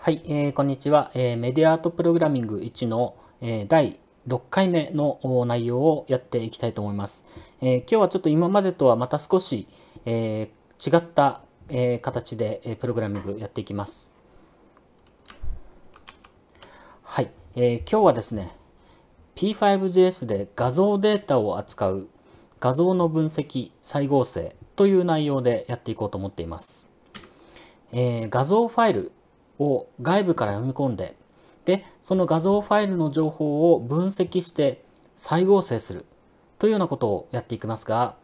はい、えー、こんにちは、えー、メディアアートプログラミング1の、えー、第6回目の内容をやっていきたいと思います。え今日はちょっと今までとはまた少し、え違った、え形で、えプログラミングやっていきます。はい、え今日はですね、P5JS で画像データを扱う画像の分析、再合成という内容でやっていこうと思っています。えー、画像ファイルを外部から読み込んで、で、その画像ファイルの情報を分析して再合成するというようなことをやっていきますが、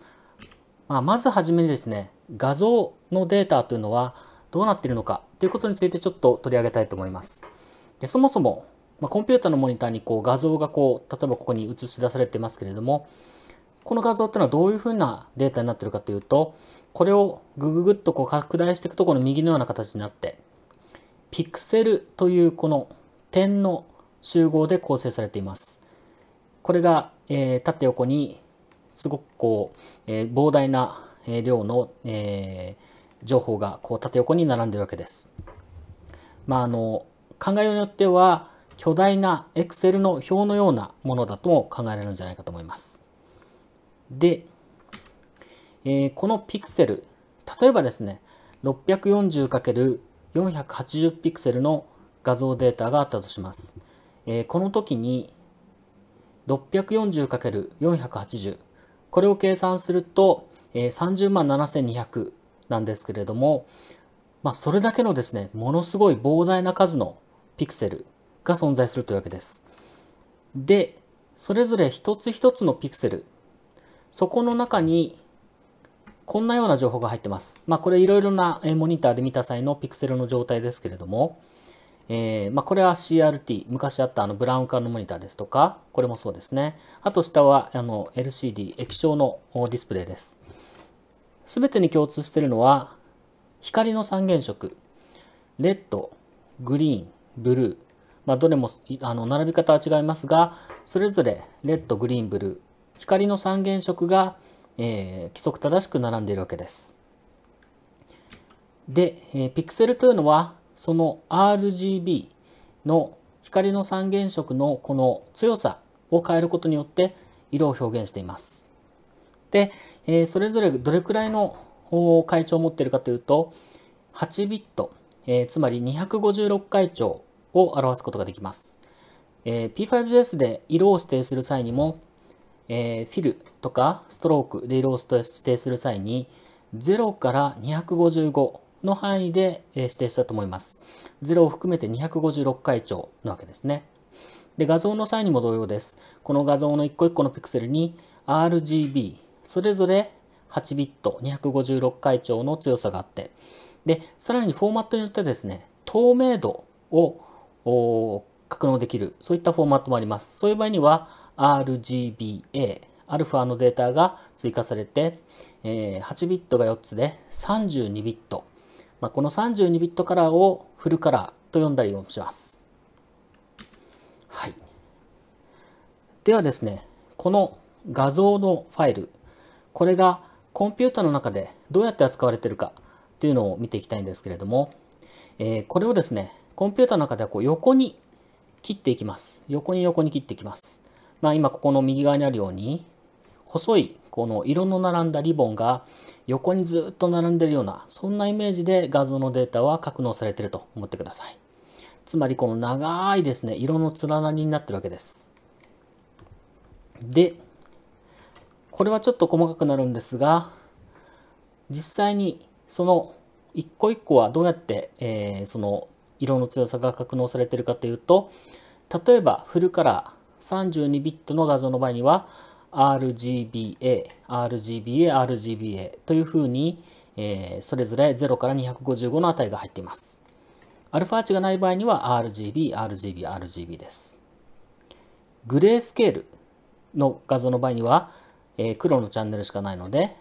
まあ、まずはじめにですね、画像のデータというのはどうなっているのかということについてちょっと取り上げたいと思います。でそもそも、まあ、コンピュータのモニターにこう画像がこう、例えばここに映し出されていますけれども、この画像というのはどういうふうなデータになっているかというと、これをグググッとこう拡大していくとこの右のような形になって、ピクセルというこの点の集合で構成されています。これが、えー、縦横にすごくこう、えー、膨大な量の、えー、情報がこう縦横に並んでるわけです。まあ、あの考えようによっては巨大な Excel の表のようなものだとも考えられるんじゃないかと思います。で、えー、このピクセル例えばですね 640× 480ピクセルの画像データがあったとします。えー、この時に 640×480 これを計算すると、えー、30万7200なんですけれども、まあ、それだけのですねものすごい膨大な数のピクセルが存在するというわけです。でそれぞれ一つ一つのピクセルそこの中にこんなような情報が入ってます。まあ、これいろいろなモニターで見た際のピクセルの状態ですけれども、えー、まあ、これは CRT、昔あったあのブラウン管のモニターですとか、これもそうですね。あと下はあの LCD、液晶のディスプレイです。すべてに共通しているのは、光の三原色、レッド、グリーン、ブルー、まあ、どれもあの並び方は違いますが、それぞれレッド、グリーン、ブルー、光の三原色がえー、規則正しく並んでいるわけです。で、えー、ピクセルというのはその RGB の光の三原色のこの強さを変えることによって色を表現しています。で、えー、それぞれどれくらいの階調を持っているかというと8ビット、えー、つまり256階調を表すことができます。えー、P5JS で色を指定する際にもえー、フィルとかストロークで色を指定する際に0から255の範囲で指定したと思います。0を含めて256回帳なわけですね。で、画像の際にも同様です。この画像の一個一個のピクセルに RGB、それぞれ8ビット256回帳の強さがあって、で、さらにフォーマットによってですね、透明度を格納できる、そういったフォーマットもあります。そういう場合には、RGBA、アルファのデータが追加されて、え8ビットが4つで32ビット。まあ、この32ビットカラーをフルカラーと呼んだりもします。はい。ではですね、この画像のファイル、これがコンピュータの中でどうやって扱われているかっていうのを見ていきたいんですけれども、えー、これをですね、コンピュータの中ではこう横に切っていきます。横に横に切っていきます。まあ、今ここの右側にあるように細いこの色の並んだリボンが横にずっと並んでるようなそんなイメージで画像のデータは格納されてると思ってくださいつまりこの長いですね色の連なりになってるわけですでこれはちょっと細かくなるんですが実際にその一個一個はどうやって、えー、その色の強さが格納されてるかというと例えばフルカラー32ビットの画像の場合には RGBA、RGBA、RGBA というふうに、えー、それぞれ0から255の値が入っています。アルファ値がない場合には RGB、RGB、RGB です。グレースケールの画像の場合には、えー、黒のチャンネルしかないので、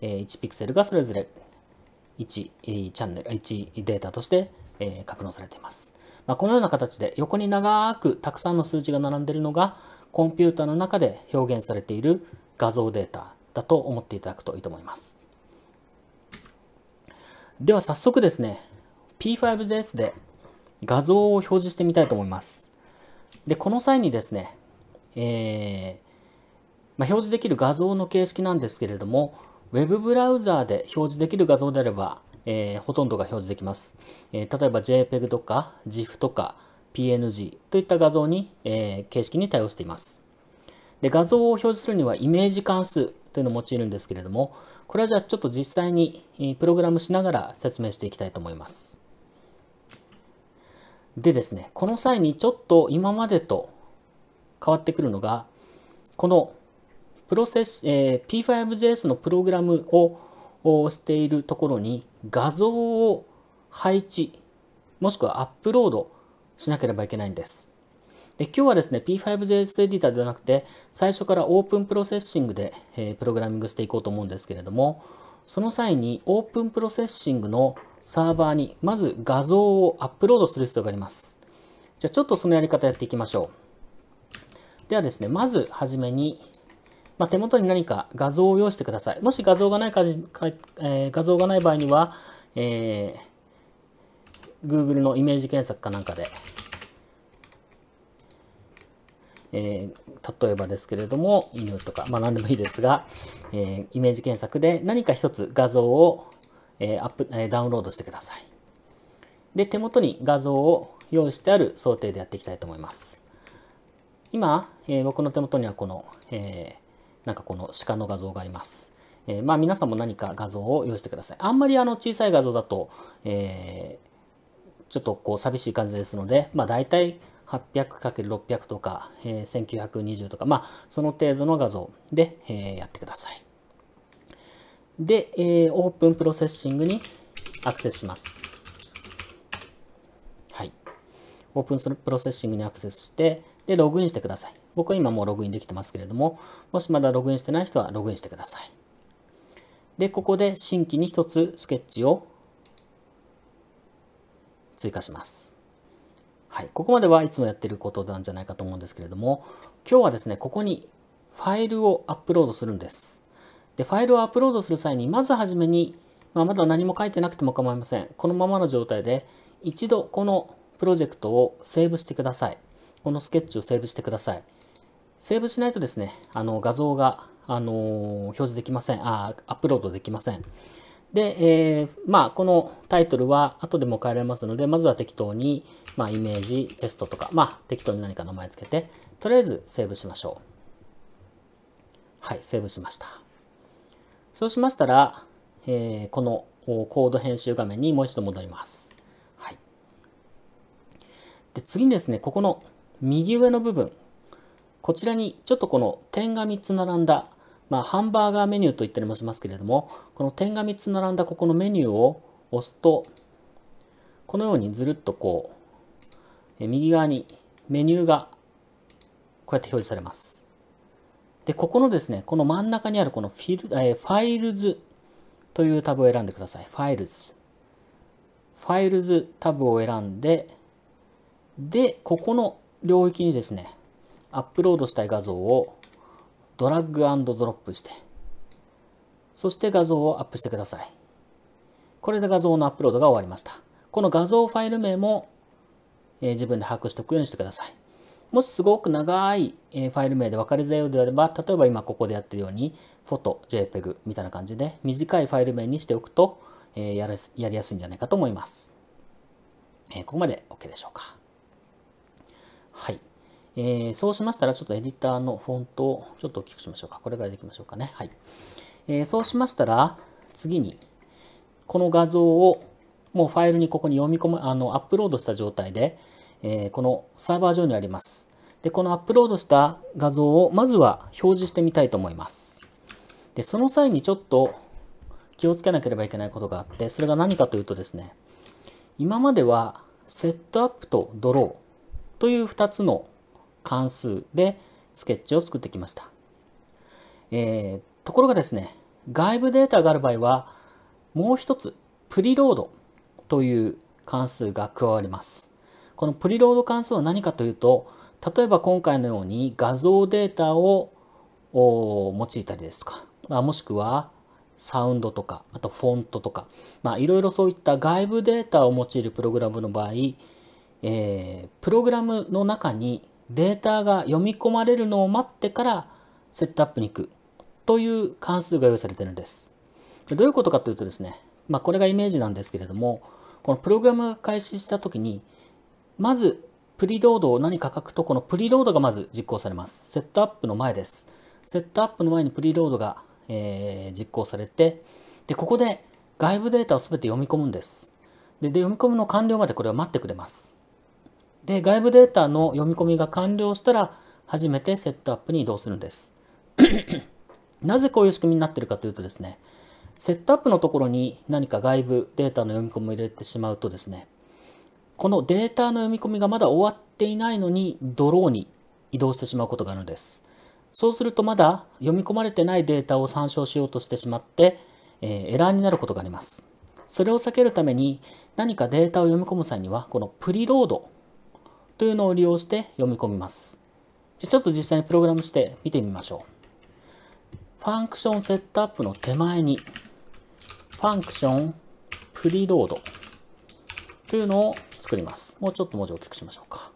えー、1ピクセルがそれぞれ1、えチャンネル、1データとして、えー、格納されています。まあ、このような形で横に長くたくさんの数字が並んでいるのがコンピュータの中で表現されている画像データだと思っていただくといいと思います。では早速ですね、P5JS で画像を表示してみたいと思います。で、この際にですね、えーまあ、表示できる画像の形式なんですけれども、Web ブブラウザーで表示できる画像であれば、えー、ほとんどが表示できます。えー、例えば JPEG とか GIF とか PNG といった画像に、えー、形式に対応しています。で画像を表示するにはイメージ関数というのを用いるんですけれども、これはじゃあちょっと実際にプログラムしながら説明していきたいと思います。でですね、この際にちょっと今までと変わってくるのが、このプロセス、えー、P5JS のプログラムをしているところに、画像を配置、もしくはアップロードしなければいけないんです。で今日はですね、P5JS エディターではなくて、最初からオープンプロセッシングで、えー、プログラミングしていこうと思うんですけれども、その際にオープンプロセッシングのサーバーにまず画像をアップロードする必要があります。じゃあちょっとそのやり方やっていきましょう。ではですね、まずはじめにまあ、手元に何か画像を用意してください。もし画像がないかか、えー、画像がない場合には、えー、Google のイメージ検索かなんかで、えー、例えばですけれども、犬とか、まあ、何でもいいですが、えー、イメージ検索で何か一つ画像を、えー、アップ、えー、ダウンロードしてください。で、手元に画像を用意してある想定でやっていきたいと思います。今、えー、僕の手元にはこの、えなんかこの鹿の画像があります。えー、まあ皆さんも何か画像を用意してください。あんまりあの小さい画像だと、えー、ちょっとこう寂しい感じですので、まあ大体 800×600 とか、えー、1920とか、まあその程度の画像で、えー、やってください。で、えー、オープンプロセッシングにアクセスします。はい。オープンプロセッシングにアクセスして、で、ログインしてください。僕は今もうログインできてますけれども、もしまだログインしてない人はログインしてください。で、ここで新規に一つスケッチを追加します。はい。ここまではいつもやってることなんじゃないかと思うんですけれども、今日はですね、ここにファイルをアップロードするんです。で、ファイルをアップロードする際に、まずはじめに、まあ、まだ何も書いてなくても構いません。このままの状態で、一度このプロジェクトをセーブしてください。このスケッチをセーブしてください。セーブしないとですね、あの画像が、あのー、表示できませんあ。アップロードできません。で、えー、まあ、このタイトルは後でも変えられますので、まずは適当に、まあ、イメージテストとか、まあ、適当に何か名前つけて、とりあえずセーブしましょう。はい、セーブしました。そうしましたら、えー、このコード編集画面にもう一度戻ります。はい。で、次にですね、ここの右上の部分、こちらにちょっとこの点が3つ並んだ、まあ、ハンバーガーメニューと言ったりもしますけれども、この点が3つ並んだここのメニューを押すと、このようにずるっとこう、右側にメニューがこうやって表示されます。で、ここのですね、この真ん中にあるこのフィル、えー、ファイルズというタブを選んでください。ファイルズ。ファイルズタブを選んで、で、ここの領域にですね、アップロードしたい画像をドラッグドロップして、そして画像をアップしてください。これで画像のアップロードが終わりました。この画像ファイル名も、えー、自分で把握しておくようにしてください。もしすごく長い、えー、ファイル名で分かりづらいようであれば、例えば今ここでやってるように、フォト、JPEG みたいな感じで短いファイル名にしておくと、えー、ややりやすいんじゃないかと思います。えここまで OK でしょうか。はい。えー、そうしましたら、ちょっとエディターのフォントをちょっと大きくしましょうか。これぐらいでいきましょうかね。はい。えー、そうしましたら、次に、この画像をもうファイルにここに読み込む、あの、アップロードした状態で、えー、このサーバー上にあります。で、このアップロードした画像をまずは表示してみたいと思います。で、その際にちょっと気をつけなければいけないことがあって、それが何かというとですね、今まではセットアップとドローという2つの関数でスケッチを作ってきました。えー、ところがですね、外部データがある場合は、もう一つ、プリロードという関数が加わります。このプリロード関数は何かというと、例えば今回のように画像データを用いたりですとか、まあ、もしくはサウンドとか、あとフォントとか、まあいろいろそういった外部データを用いるプログラムの場合、えー、プログラムの中にデータが読み込まれるのを待ってからセットアップに行くという関数が用意されているんです。どういうことかというとですね、まあ、これがイメージなんですけれども、このプログラムが開始したときに、まずプリロードを何か書くと、このプリロードがまず実行されます。セットアップの前です。セットアップの前にプリロードが、えー、実行されて、で、ここで外部データをすべて読み込むんです。で、で読み込むの完了までこれを待ってくれます。で、外部データの読み込みが完了したら、初めてセットアップに移動するんです。なぜこういう仕組みになってるかというとですね、セットアップのところに何か外部データの読み込みを入れてしまうとですね、このデータの読み込みがまだ終わっていないのに、ドローに移動してしまうことがあるんです。そうするとまだ読み込まれてないデータを参照しようとしてしまって、えー、エラーになることがあります。それを避けるために何かデータを読み込む際には、このプリロードというのを利用して読み込みます。じゃちょっと実際にプログラムして見てみましょう。ファンクションセットアップの手前に、ファンクションプリロードというのを作ります。もうちょっと文字を大きくしましょうか。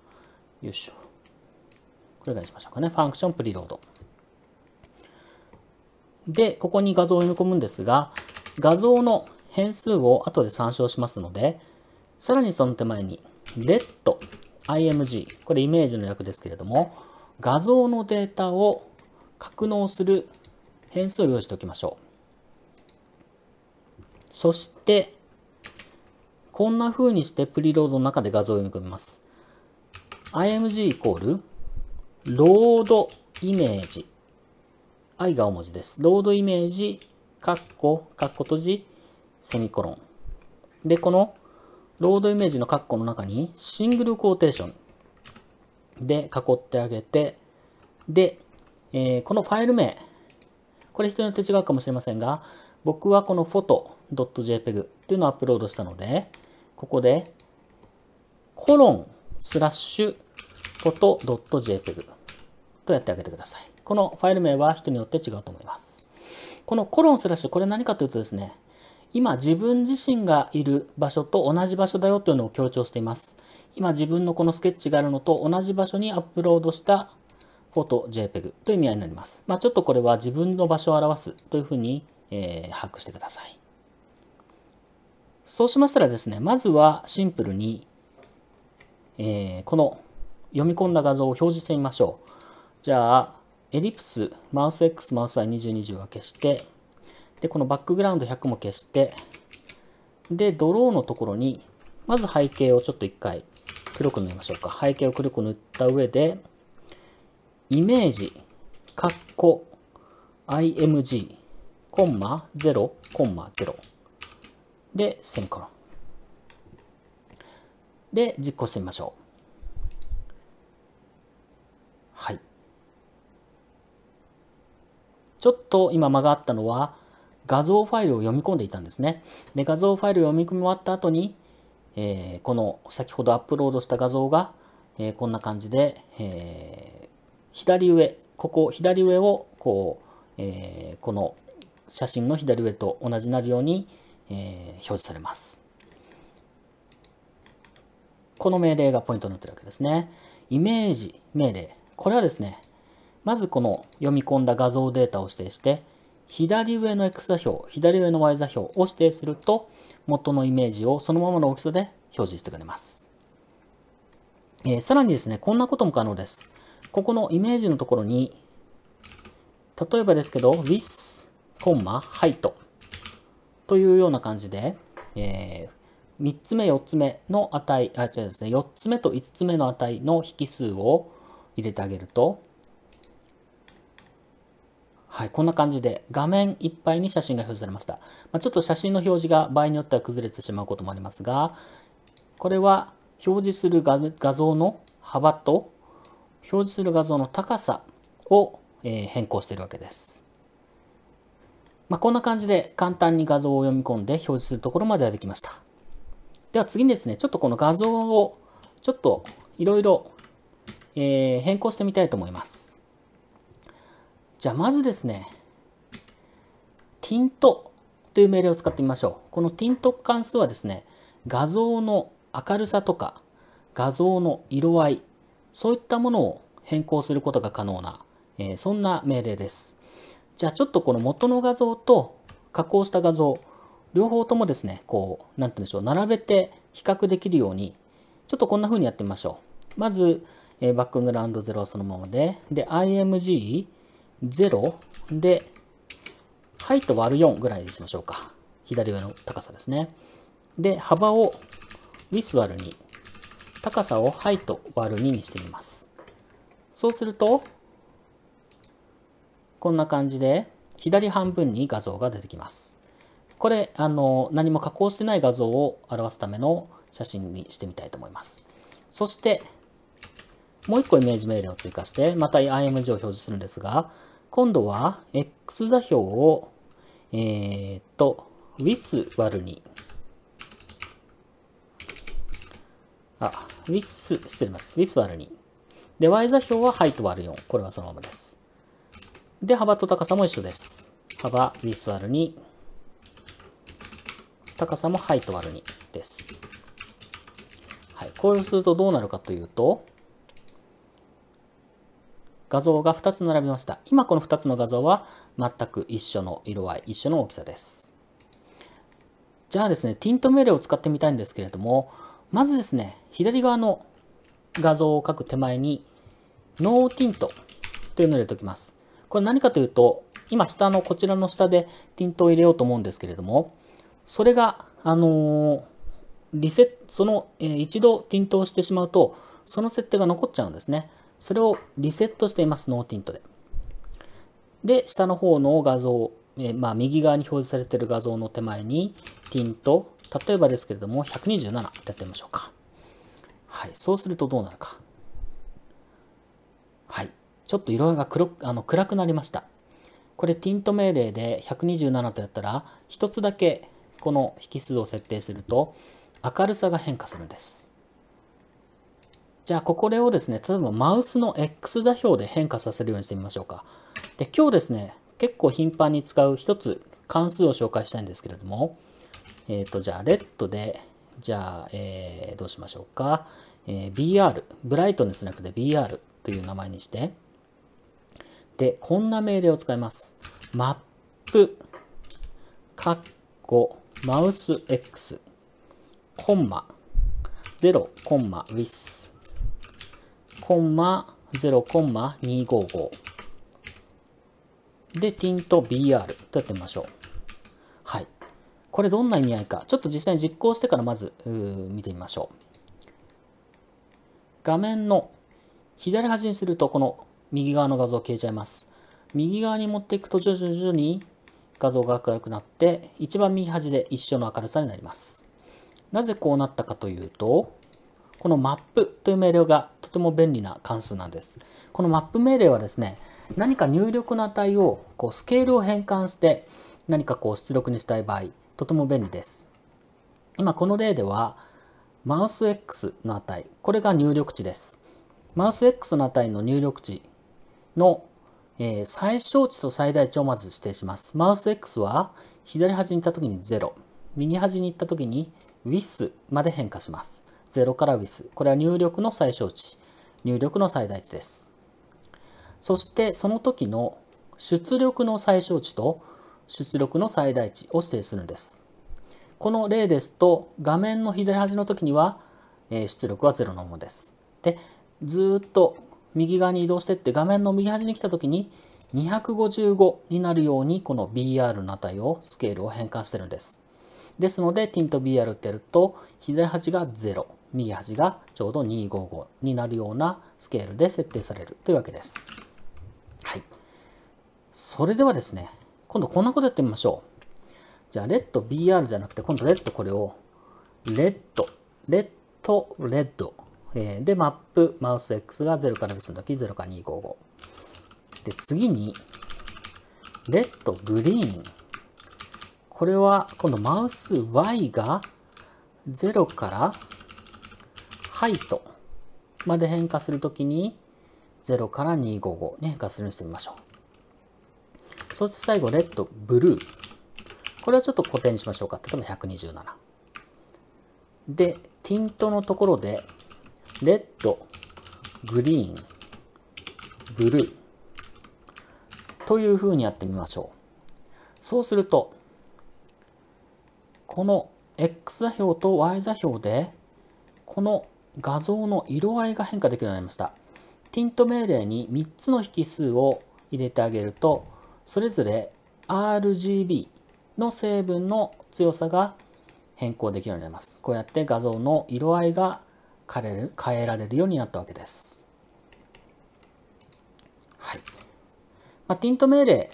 よいしょ。これぐらいにしましょうかね。ファンクションプリロード。で、ここに画像を読み込むんですが、画像の変数を後で参照しますので、さらにその手前に、レッド img、これイメージの略ですけれども、画像のデータを格納する変数を用意しておきましょう。そして、こんな風にしてプリロードの中で画像を読み込みます。img イコール、ロードイメージ。i が大文字です。ロードイメージ、カッコ、カッコ閉じ、セミコロン。で、このロードイメージのカッコの中にシングルクォーテーションで囲ってあげて、で、えー、このファイル名、これ人によって違うかもしれませんが、僕はこの photo.jpg っていうのをアップロードしたので、ここで、コロンスラッシュ photo.jpg とやってあげてください。このファイル名は人によって違うと思います。このコロンスラッシュ、これ何かというとですね、今自分自身がいる場所と同じ場所だよというのを強調しています。今自分のこのスケッチがあるのと同じ場所にアップロードしたフォト JPEG という意味合いになります。まあ、ちょっとこれは自分の場所を表すというふうに、えー、把握してください。そうしましたらですね、まずはシンプルに、えー、この読み込んだ画像を表示してみましょう。じゃあ、エリプス、マウス X、マウス Y2020 は消して、で、このバックグラウンド100も消して、で、ドローのところに、まず背景をちょっと一回黒く塗りましょうか。背景を黒く塗った上で、イメージ、カッコ、img、コンマ0、コンマ0。で、セミコロン。で、実行してみましょう。はい。ちょっと今間があったのは、画像ファイルを読み込んでいたんですね。で、画像ファイルを読み込み終わった後に、えー、この先ほどアップロードした画像が、えー、こんな感じで、えー、左上、ここ左上をこう、えこの写真の左上と同じになるように、え表示されます。この命令がポイントになってるわけですね。イメージ命令。これはですね、まずこの読み込んだ画像データを指定して、左上の X 座標、左上の Y 座標を指定すると、元のイメージをそのままの大きさで表示してくれます。えー、さらにですね、こんなことも可能です。ここのイメージのところに、例えばですけど、with, コンマ、height というような感じで、えー、3つ目、4つ目の値、あ、違うですね、4つ目と5つ目の値の引数を入れてあげると、はい、こんな感じで画面いっぱいに写真が表示されました。まあ、ちょっと写真の表示が場合によっては崩れてしまうこともありますが、これは表示する画像の幅と表示する画像の高さを変更しているわけです。まあ、こんな感じで簡単に画像を読み込んで表示するところまではできました。では次にですね、ちょっとこの画像をちょっといろいろ変更してみたいと思います。じゃあまずですね、ティントという命令を使ってみましょう。このティント関数はですね、画像の明るさとか、画像の色合い、そういったものを変更することが可能な、えー、そんな命令です。じゃあちょっとこの元の画像と加工した画像、両方ともですね、こう、なんて言うんでしょう、並べて比較できるように、ちょっとこんな風にやってみましょう。まず、えー、バックグラウンド0はそのままで、で、img 0で、はいと割る4ぐらいにしましょうか。左上の高さですね。で、幅をミス割る2。高さをはいと割る2にしてみます。そうすると、こんな感じで、左半分に画像が出てきます。これ、あの、何も加工してない画像を表すための写真にしてみたいと思います。そして、もう一個イメージ命令を追加して、また IMG を表示するんですが、今度は X 座標を、えー、っと、with 割る2。あ、with、失礼ます。with 割る2。で、y 座標は height 割る4。これはそのままです。で、幅と高さも一緒です。幅 w i t h 割る2。高さも height 割る2です。はい。こうするとどうなるかというと、画像が2つ並びました。今この2つの画像は全く一緒の色合い、一緒の大きさです。じゃあですね、ティント命令を使ってみたいんですけれども、まずですね、左側の画像を書く手前に、ノーティントというのを入れておきます。これ何かというと、今下のこちらの下でティントを入れようと思うんですけれども、それが、あのー、リセット、その、えー、一度ティントをしてしまうと、その設定が残っちゃうんですね。それをリセットしています、ノーティントで。で、下の方の画像、えまあ、右側に表示されている画像の手前に、ティント、例えばですけれども、127ってやってみましょうか。はい、そうするとどうなるか。はい、ちょっと色合いが黒あの暗くなりました。これ、ティント命令で127とやったら、1つだけこの引数を設定すると、明るさが変化するんです。じゃあ、これをですね、例えばマウスの X 座標で変化させるようにしてみましょうか。で、今日ですね、結構頻繁に使う一つ関数を紹介したいんですけれども、えっ、ー、と、じゃあ、レッドで、じゃあ、えー、どうしましょうか。えー、BR、ブライトネスなくて BR という名前にして、で、こんな命令を使います。マップ、カッコ、マウス X、コンマ、0コンマ、ウィス。コンマ、0.255で、ティント BR とやってみましょう。はい。これどんな意味合いか、ちょっと実際に実行してからまず見てみましょう。画面の左端にすると、この右側の画像消えちゃいます。右側に持っていくと徐々に徐々に画像が明るくなって、一番右端で一緒の明るさになります。なぜこうなったかというと、このマップという命令がとても便利な関数なんです。このマップ命令はですね、何か入力の値をこうスケールを変換して何かこう出力にしたい場合、とても便利です。今この例では、マウス X の値、これが入力値です。マウス X の値の入力値の、え最小値と最大値をまず指定します。マウス X は左端に行った時に0、右端に行った時に w i s まで変化します。0から w i これは入力の最小値、入力の最大値です。そしてその時の出力の最小値と出力の最大値を指定するんです。この例ですと画面の左端の時には出力は0のものです。で、ずっと右側に移動していって画面の右端に来た時に255になるようにこの BR の値をスケールを変換してるんです。ですので tintBR ってやると左端が0。右端がちょうど255になるようなスケールで設定されるというわけです。はい。それではですね、今度こんなことやってみましょう。じゃあ、レッド BR じゃなくて、今度レッドこれを、レッド、レッド、レッド。えー、で、マップ、マウス X が0からすの時、0か255。で、次に、レッド、グリーン。これは、今度マウス Y が0からハイトまで変化するときに0から255に変化するようにしてみましょう。そして最後、レッド、ブルー。これはちょっと固定にしましょうか。例えば127。で、ティントのところで、レッド、グリーン、ブルーというふうにやってみましょう。そうすると、この X 座標と Y 座標で、この画像の色合いが変化できるようになりました。ティント命令に3つの引数を入れてあげると、それぞれ RGB の成分の強さが変更できるようになります。こうやって画像の色合いが変える変えられるようになったわけです。はい。まあ、ティント命令。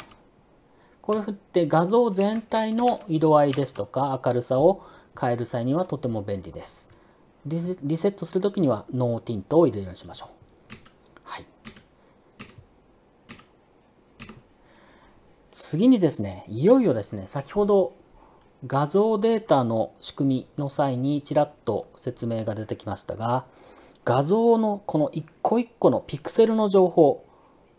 こういうふうって画像全体の色合いですとか明るさを変える際にはとても便利です。リセットするときにはノーティントを入れるようにしましょう。はい。次にですね、いよいよですね、先ほど画像データの仕組みの際にちらっと説明が出てきましたが、画像のこの一個一個のピクセルの情報、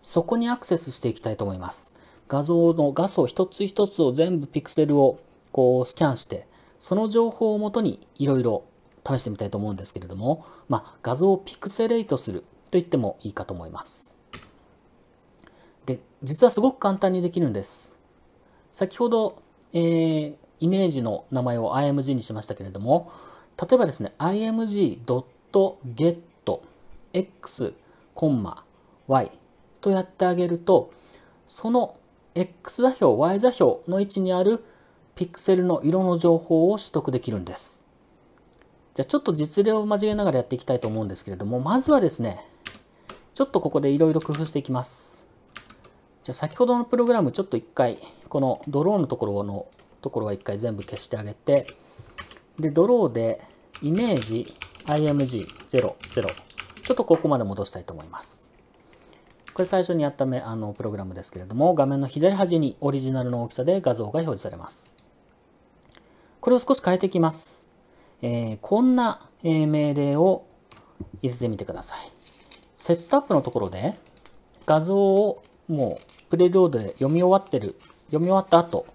そこにアクセスしていきたいと思います。画像の画素一つ一つを全部ピクセルをこうスキャンして、その情報をもとにいろいろ試してみたいと思うんですけれども、まあ、画像をピクセレイトすると言ってもいいかと思います。で、実はすごく簡単にできるんです。先ほど、えー、イメージの名前を img にしましたけれども、例えばですね、img.get x, y とやってあげると、その x 座標、y 座標の位置にあるピクセルの色の情報を取得できるんです。じゃあちょっと実例を交えながらやっていきたいと思うんですけれども、まずはですね、ちょっとここでいろいろ工夫していきます。じゃあ先ほどのプログラムちょっと一回、このドローのところのところは一回全部消してあげて、で、ドローでイメージ img00。ちょっとここまで戻したいと思います。これ最初にやった目、あのプログラムですけれども、画面の左端にオリジナルの大きさで画像が表示されます。これを少し変えていきます。えー、こんな命令を入れてみてください。セットアップのところで画像をもうプレイロードで読み終わってる、読み終わった後、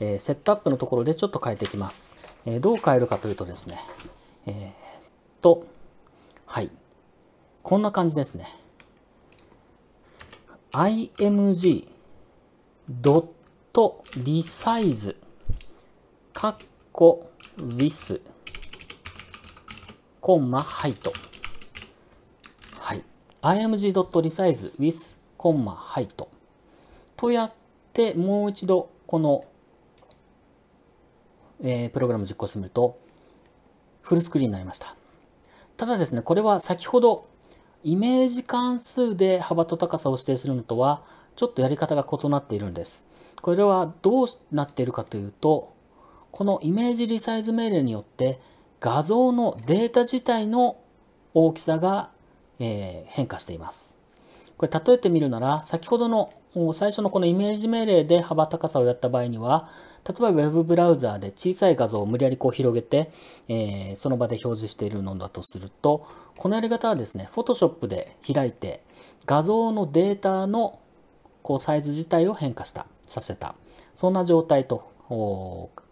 えー、セットアップのところでちょっと変えていきます。えー、どう変えるかというとですね、えー、っと、はい。こんな感じですね。img.resize カッコ with コンマ、ハイト。はい。img.resize with コンマ、ハイト。とやって、もう一度、この、えー、プログラム実行してみると、フルスクリーンになりました。ただですね、これは先ほど、イメージ関数で幅と高さを指定するのとは、ちょっとやり方が異なっているんです。これはどうなっているかというと、このイメージリサイズ命令によって画像のデータ自体の大きさが、えー、変化しています。これ例えてみるなら、先ほどの最初のこのイメージ命令で幅高さをやった場合には、例えば Web ブラウザーで小さい画像を無理やりこう広げて、えー、その場で表示しているのだとすると、このやり方はですね、Photoshop で開いて、画像のデータのこうサイズ自体を変化した、させた、そんな状態と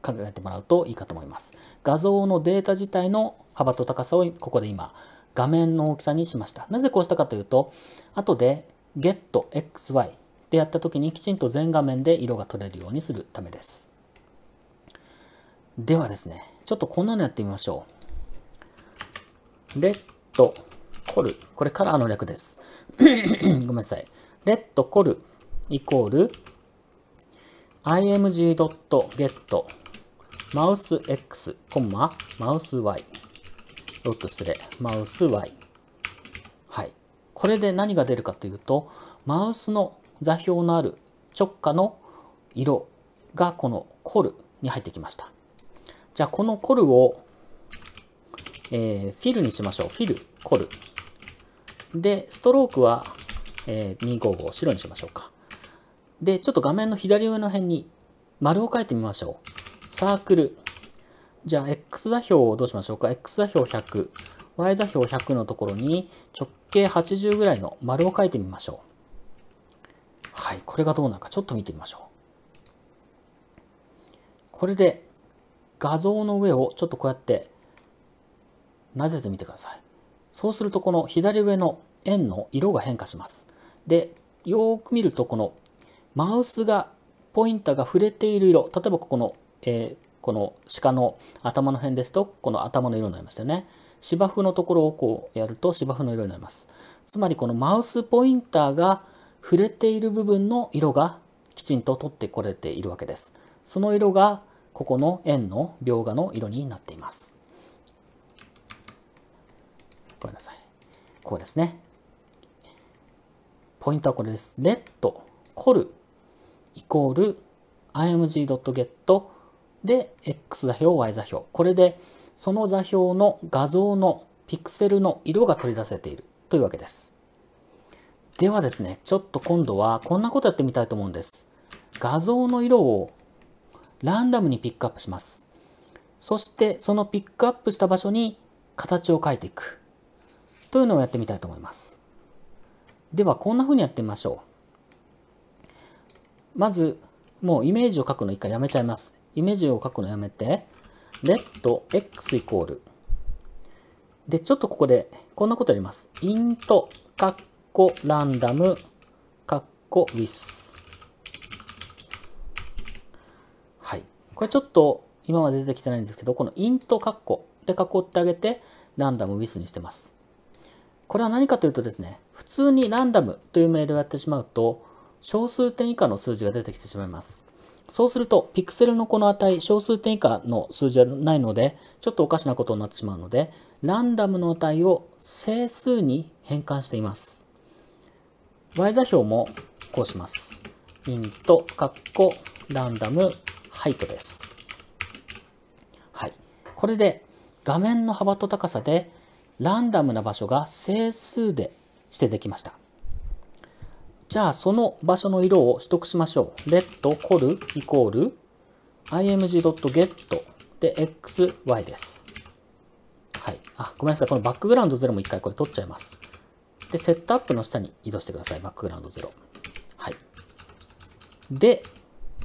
考えてもらうといいかと思います。画像のデータ自体の幅と高さをここで今画面の大きさにしました。なぜこうしたかというと、後で getxy でやったときにきちんと全画面で色が取れるようにするためです。ではですね、ちょっとこんなのやってみましょう。レッド、コル。これカラーの略です。ごめんなさい。レッドコルイコール img.get マウス X、コンマ、マウス Y。ロット失礼。マウス Y。はい。これで何が出るかというと、マウスの座標のある直下の色がこのコルに入ってきました。じゃあこのコルを、えー、フィルにしましょう。フィル、コル。で、ストロークは、えー、255、白にしましょうか。で、ちょっと画面の左上の辺に丸を書いてみましょう。サークル。じゃあ、x 座標をどうしましょうか。x 座標100、y 座標100のところに直径80ぐらいの丸を書いてみましょう。はい、これがどうなるかちょっと見てみましょう。これで画像の上をちょっとこうやって撫でてみてください。そうするとこの左上の円の色が変化します。で、よーく見るとこのマウスがポインターが触れている色、例えばここのえー、この鹿の頭の辺ですと、この頭の色になりましたよね。芝生のところをこうやると芝生の色になります。つまりこのマウスポインターが触れている部分の色がきちんと取ってこれているわけです。その色がここの円の描画の色になっています。ごめんなさい。ここですね。ポイントはこれです。レッドコルイコール img.get で、X 座標、Y 座標。これで、その座標の画像のピクセルの色が取り出せているというわけです。ではですね、ちょっと今度はこんなことやってみたいと思うんです。画像の色をランダムにピックアップします。そしてそのピックアップした場所に形を書いていくというのをやってみたいと思います。ではこんな風にやってみましょう。まずもうイメージを書くの一回やめちゃいます。イメージを書くのやめて、l ッ t x イコール。で、ちょっとここで、こんなことやります。イント、カッコ、ランダム、カッコ、ウィス。はい。これちょっと、今まで出てきてないんですけど、このイント、カッコで囲ってあげて、ランダム、ウィスにしてます。これは何かというとですね、普通にランダムというメールをやってしまうと、小数点以下の数字が出てきてしまいます。そうすると、ピクセルのこの値、小数点以下の数字はないので、ちょっとおかしなことになってしまうので、ランダムの値を整数に変換しています。y 座標もこうします。int、カッコ、ランダム、ハイトです。はい。これで、画面の幅と高さで、ランダムな場所が整数で指定できました。じゃあその場所の色を取得しましょう。レ e ド、コルイコール img.get で xy です。はい。あ、ごめんなさい。このバックグラウンド0も一回これ取っちゃいます。で、セットアップの下に移動してください。バックグラウンド0。はい。で、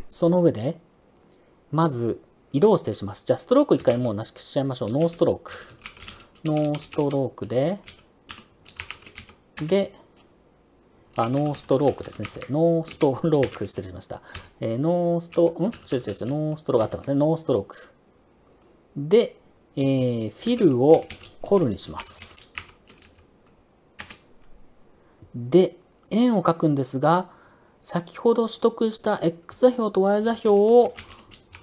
その上で、まず色を指定します。じゃあストローク一回もうなしくしちゃいましょう。ノーストローク。ノーストロークで、で、あ、ノーストロークですね。ノーストローク、失礼しました。えー、ノースト、ん違う違う違う、ノーストロークあってますね。ノーストローク。で、えー、フィルをコルにします。で、円を書くんですが、先ほど取得した x 座標と y 座標を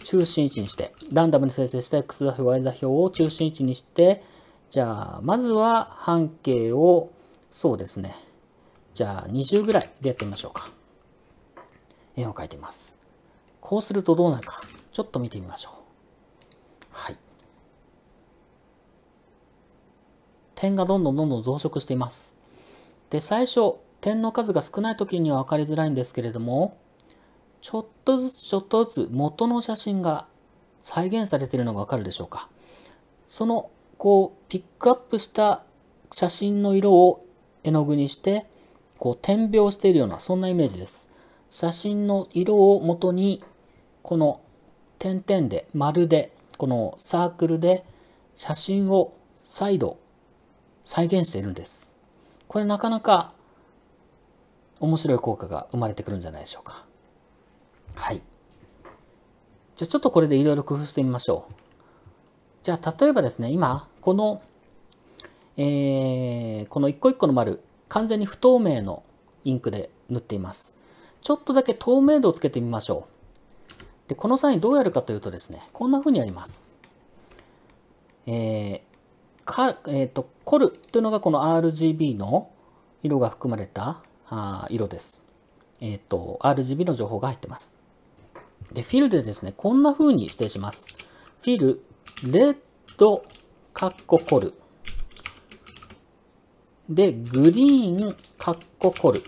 中心位置にして、ランダムに生成した x 座標、y 座標を中心位置にして、じゃあ、まずは半径を、そうですね。じゃあ20ぐらいでやってみましょうか。円を描いてみます。こうするとどうなるか、ちょっと見てみましょう。はい。点がどんどんどんどん増殖しています。で、最初、点の数が少ない時には分かりづらいんですけれども、ちょっとずつちょっとずつ元の写真が再現されているのが分かるでしょうか。その、こう、ピックアップした写真の色を絵の具にして、こう点描しているようなそんなイメージです写真の色をもとにこの点々で丸でこのサークルで写真を再度再現しているんですこれなかなか面白い効果が生まれてくるんじゃないでしょうかはいじゃあちょっとこれでいろいろ工夫してみましょうじゃあ例えばですね今このえー、この一個一個の丸完全に不透明のインクで塗っています。ちょっとだけ透明度をつけてみましょう。で、この際にどうやるかというとですね、こんな風にやります。えー、か、えっ、ー、と、コルというのがこの RGB の色が含まれたあ色です。えっ、ー、と、RGB の情報が入ってます。で、フィルでですね、こんな風に指定します。フィル、レッド、カッココル。で、グリーン、カッココル。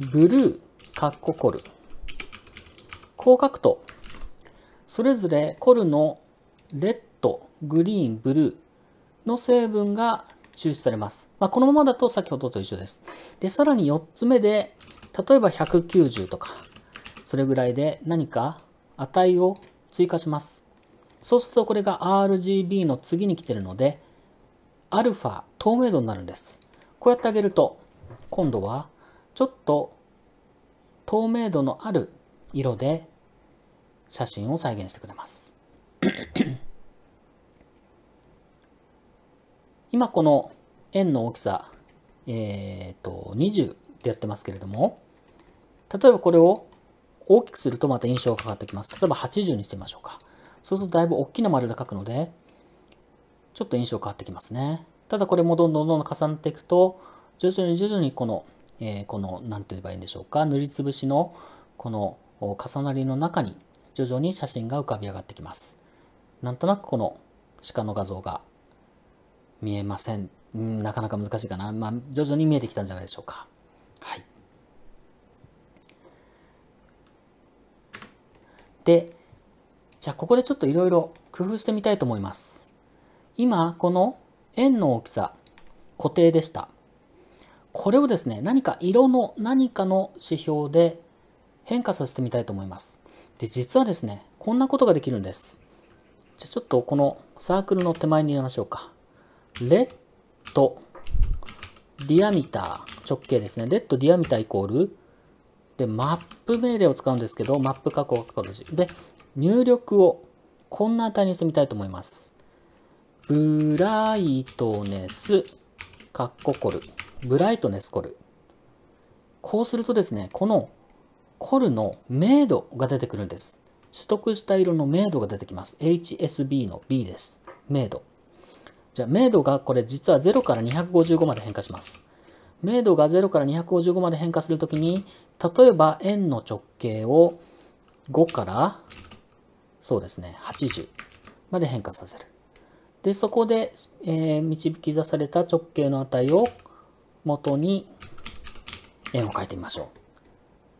ブルー、カッココル。こう書くと、それぞれコルのレッド、グリーン、ブルーの成分が抽出されます。まあ、このままだと先ほどと一緒です。で、さらに4つ目で、例えば190とか、それぐらいで何か値を追加します。そうするとこれが RGB の次に来てるので、アルファ透明度になるんです。こうやってあげると今度はちょっと透明度のある色で写真を再現してくれます。今この円の大きさ、えーと、20でやってますけれども例えばこれを大きくするとまた印象が変わってきます。例えば80にしてみましょうか。そうするとだいぶ大きな丸で書くのでちょっと印象変わってきますね。ただこれもどんどんどんどん重なっていくと、徐々に徐々にこの、えー、この、なんて言えばいいんでしょうか、塗りつぶしのこの重なりの中に徐々に写真が浮かび上がってきます。なんとなくこの鹿の画像が見えません。なかなか難しいかな。まあ、徐々に見えてきたんじゃないでしょうか。はい。で、じゃあここでちょっといろいろ工夫してみたいと思います。今、この円の大きさ、固定でした。これをですね、何か色の何かの指標で変化させてみたいと思います。で、実はですね、こんなことができるんです。じゃちょっとこのサークルの手前に入れましょうか。レッド、ディアミター、直径ですね。レッド、ディアミターイコール、で、マップ命令を使うんですけど、マップ加工加工で、入力をこんな値にしてみたいと思います。ブライトネス、カッココル、ブライトネスコル。こうするとですね、このコルの明度が出てくるんです。取得した色の明度が出てきます。HSB の B です。明度。じゃあ、明度がこれ実は0から255まで変化します。明度が0から255まで変化するときに、例えば円の直径を5から、そうですね、80まで変化させる。で、そこで、えー、導き出された直径の値を元に円を描いてみましょう。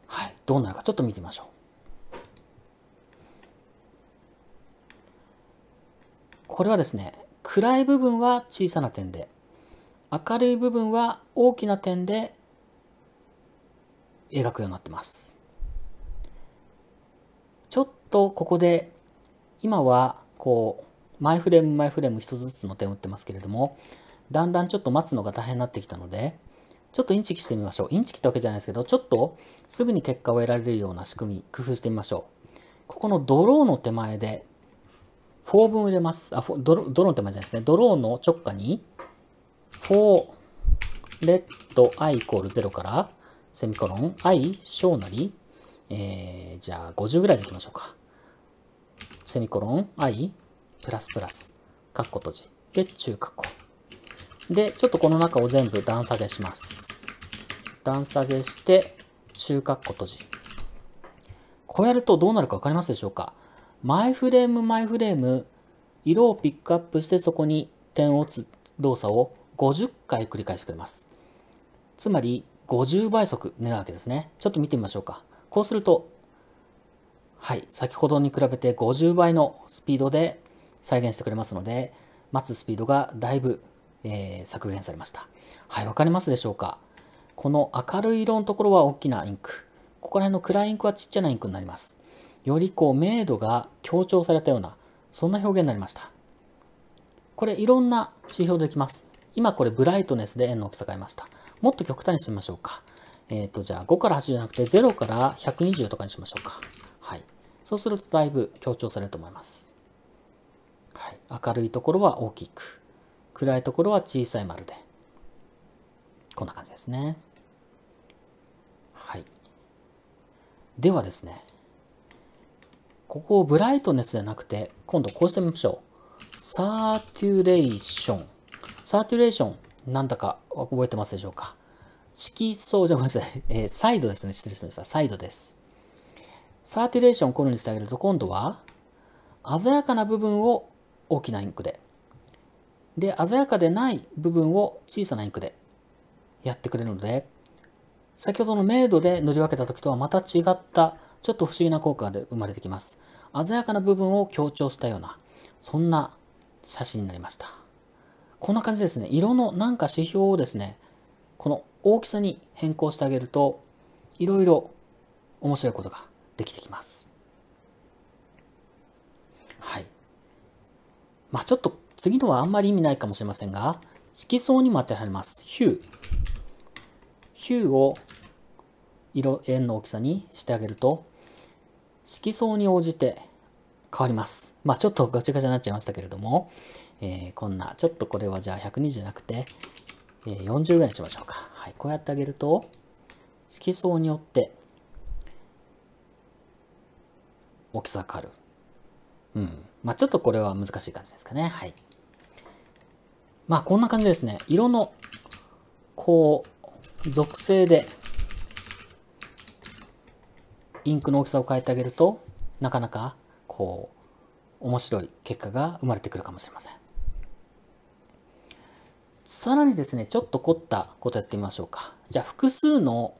はい。どうなるかちょっと見てみましょう。これはですね、暗い部分は小さな点で、明るい部分は大きな点で描くようになってます。ちょっとここで、今はこう、イフレームイフレーム1つずつの点を打ってますけれども、だんだんちょっと待つのが大変になってきたので、ちょっとインチキしてみましょう。インチキってわけじゃないですけど、ちょっとすぐに結果を得られるような仕組み、工夫してみましょう。ここのドローの手前で、4分を入れます。あ、ドロドローの手前じゃないですね。ドローの直下に、4、レッド i イコール0から、セミコロン、i 小なり、えー、じゃあ50ぐらいでいきましょうか。セミコロン、i プラスプラス、カッコ閉じ。で、中カッコ。で、ちょっとこの中を全部段下げします。段下げして、中カッコ閉じ。こうやるとどうなるかわかりますでしょうか前フレーム前フレーム、色をピックアップしてそこに点を打つ動作を50回繰り返してくれます。つまり50倍速狙うわけですね。ちょっと見てみましょうか。こうすると、はい、先ほどに比べて50倍のスピードで再現してくれますので、待つスピードがだいぶ、えー、削減されました。はい、わかりますでしょうかこの明るい色のところは大きなインク。ここら辺の暗いインクはちっちゃなインクになります。よりこう、明度が強調されたような、そんな表現になりました。これいろんな指標できます。今これブライトネスで円の大きさ変えました。もっと極端にしてみましょうか。えっ、ー、と、じゃあ5から8じゃなくて0から120とかにしましょうか。はい。そうするとだいぶ強調されると思います。はい、明るいところは大きく暗いところは小さい丸でこんな感じですねはいではですねここをブライトネスじゃなくて今度こうしてみましょうサーキュレーションサーキュレーションなんだか覚えてますでしょうか色相じゃごめんなさい、えー、サイドですね失礼しましたサイドですサーキュレーションをこのようにしてあげると今度は鮮やかな部分を大きなインクで。で、鮮やかでない部分を小さなインクでやってくれるので、先ほどの明度で塗り分けた時とはまた違った、ちょっと不思議な効果で生まれてきます。鮮やかな部分を強調したような、そんな写真になりました。こんな感じですね。色のなんか指標をですね、この大きさに変更してあげると、いろいろ面白いことができてきます。はい。まあ、ちょっと次のはあんまり意味ないかもしれませんが、色相にも当てられます。ヒュー。ヒューを色、円の大きさにしてあげると、色相に応じて変わります。まあ、ちょっとガチャガチャになっちゃいましたけれども、えー、こんな、ちょっとこれはじゃあ120じゃなくて、えー、40ぐらいにしましょうか。はい、こうやってあげると、色相によって大きさが変わる。うん。まあ、ちょっとこれは難しい感じですかね。はい。まあ、こんな感じですね。色の、こう、属性で、インクの大きさを変えてあげると、なかなか、こう、面白い結果が生まれてくるかもしれません。さらにですね、ちょっと凝ったことやってみましょうか。じゃあ、複数の、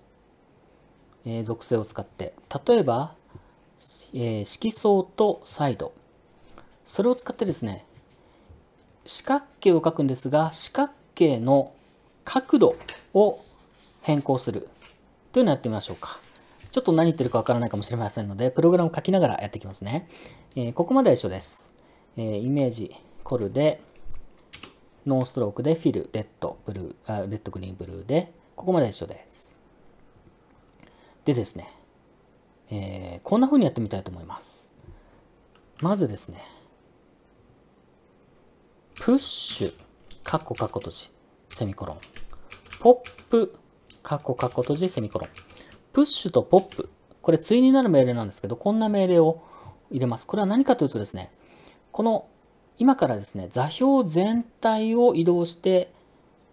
え属性を使って、例えば、え色相と彩度、それを使ってですね、四角形を書くんですが、四角形の角度を変更するというのをやってみましょうか。ちょっと何言ってるかわからないかもしれませんので、プログラムを書きながらやっていきますね。えー、ここまでは一緒です。えー、イメージ、コルで、ノンストロークで、フィル、レッド、ブルー、あレッド、グリーン、ブルーで、ここまでは一緒です。でですね、えー、こんな風にやってみたいと思います。まずですね、プッシュ、カッコカッコ閉じ、セミコロン。ポップ、カッコカッコ閉じ、セミコロン。プッシュとポップ。これ、対になる命令なんですけど、こんな命令を入れます。これは何かというとですね、この、今からですね、座標全体を移動して、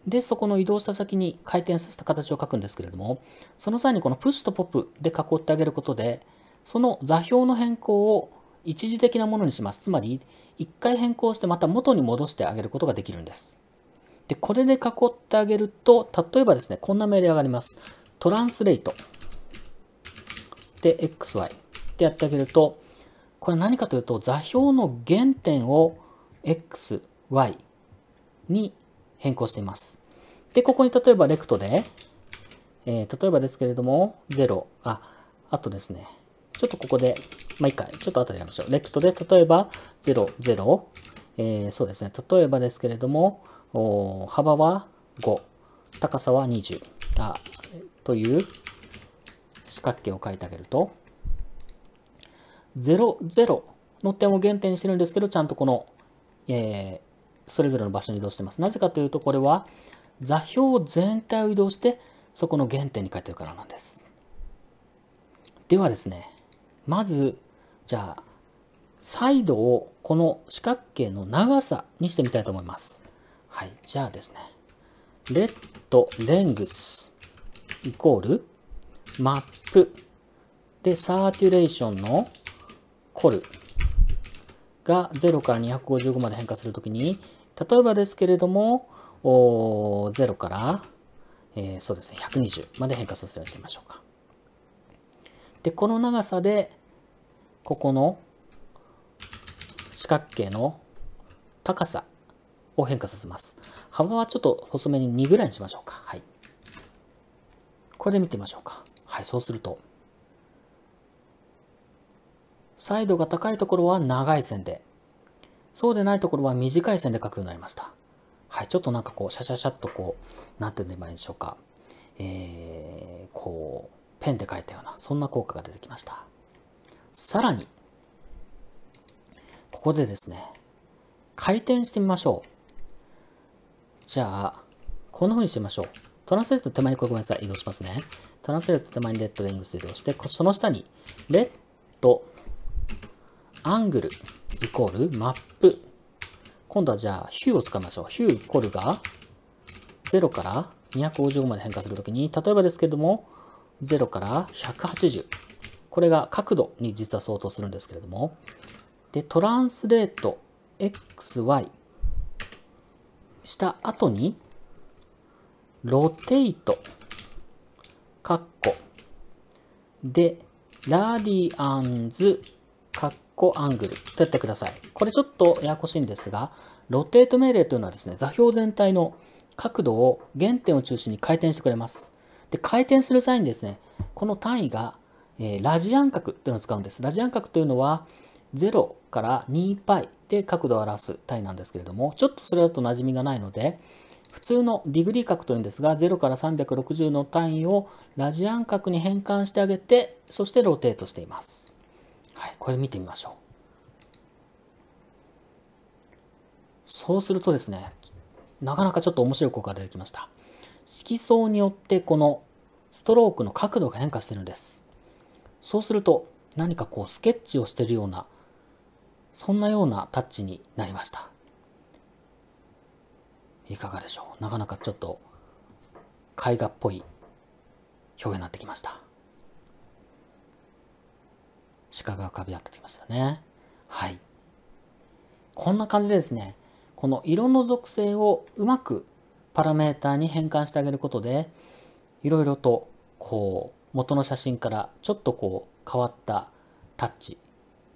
で、そこの移動した先に回転させた形を書くんですけれども、その際にこのプッシュとポップで囲ってあげることで、その座標の変更を一時的なものにします。つまり、一回変更してまた元に戻してあげることができるんです。で、これで囲ってあげると、例えばですね、こんな命令があります。トランスレイト。で、xy ってやってあげると、これ何かというと、座標の原点を x、y に変更しています。で、ここに例えばレクトで、えー、例えばですけれども、0、あ、あとですね、ちょっとここで、まあ、いちょっと後でやりましょう。レクトで、例えば、0、0、えー、そうですね。例えばですけれども、幅は5、高さは20あという四角形を書いてあげると、0、0の点を原点にしてるんですけど、ちゃんとこの、えー、それぞれの場所に移動してます。なぜかというと、これは座標全体を移動して、そこの原点に書いてるからなんです。ではですね、まず、じゃあ、サイドをこの四角形の長さにしてみたいと思います。はい。じゃあですね、レッドレングスイコールマップでサーキュレーションのコルが0から255まで変化するときに、例えばですけれども、お0から、えー、そうですね、120まで変化させるようにしてみましょうか。で、この長さでここの四角形の高さを変化させます。幅はちょっと細めに2ぐらいにしましょうか。はい。これで見てみましょうか。はい、そうすると、サイドが高いところは長い線で、そうでないところは短い線で書くようになりました。はい、ちょっとなんかこう、シャシャシャっとこう、なんて言えばいいんでしょうか。えー、こう、ペンで書いたような、そんな効果が出てきました。さらに、ここでですね、回転してみましょう。じゃあ、こんな風にしましょう。トランスレート手前に、これごめんなさい。移動しますね。トランスレート手前にレッドリングス移動して、その下に、レッド、アングル、イコール、マップ。今度はじゃあ、ヒューを使いましょう。ヒューコールが、0から255まで変化するときに、例えばですけれども、0から180。これが角度に実は相当するんですけれども、で、トランスレート xy した後に、ロテイト、カッコ、で、ラディアンズ、カッコアングルとやってください。これちょっとややこしいんですが、ロテート命令というのはですね、座標全体の角度を原点を中心に回転してくれます。で、回転する際にですね、この単位がえー、ラジアン角というのを使うんです。ラジアン角というのは0から2 π で角度を表す単位なんですけれども、ちょっとそれだと馴染みがないので、普通のディグリー角というんですが、0から360の単位をラジアン角に変換してあげて、そしてローテートしています。はい、これ見てみましょう。そうするとですね、なかなかちょっと面白い効果が出てきました。色相によってこのストロークの角度が変化してるんです。そうすると何かこうスケッチをしてるようなそんなようなタッチになりましたいかがでしょうなかなかちょっと絵画っぽい表現になってきました鹿が浮かび上がってきましたねはいこんな感じでですねこの色の属性をうまくパラメータに変換してあげることでいろいろとこう元の写真からちょっとこう変わったタッチ、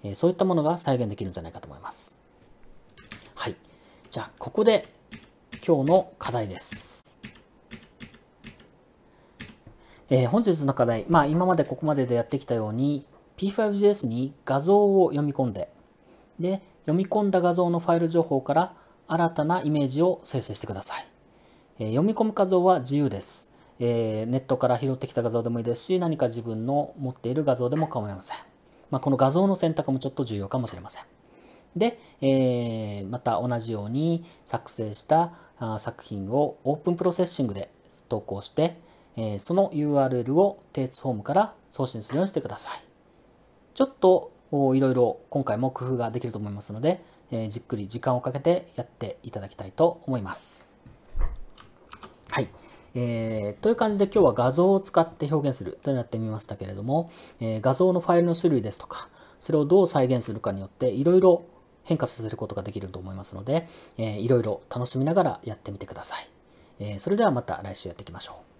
えー、そういったものが再現できるんじゃないかと思います。はい。じゃあ、ここで今日の課題です。えー、本日の課題、まあ今までここまででやってきたように P5JS に画像を読み込んで、で、読み込んだ画像のファイル情報から新たなイメージを生成してください。えー、読み込む画像は自由です。えー、ネットから拾ってきた画像でもいいですし、何か自分の持っている画像でも構いません。まあ、この画像の選択もちょっと重要かもしれません。で、えー、また同じように作成した作品をオープンプロセッシングで投稿して、えー、その URL を定数フォームから送信するようにしてください。ちょっといろいろ今回も工夫ができると思いますので、えー、じっくり時間をかけてやっていただきたいと思います。はい。えー、という感じで今日は画像を使って表現するとなってみましたけれども、えー、画像のファイルの種類ですとか、それをどう再現するかによっていろいろ変化させることができると思いますので、えー、いろいろ楽しみながらやってみてください。えー、それではまた来週やっていきましょう。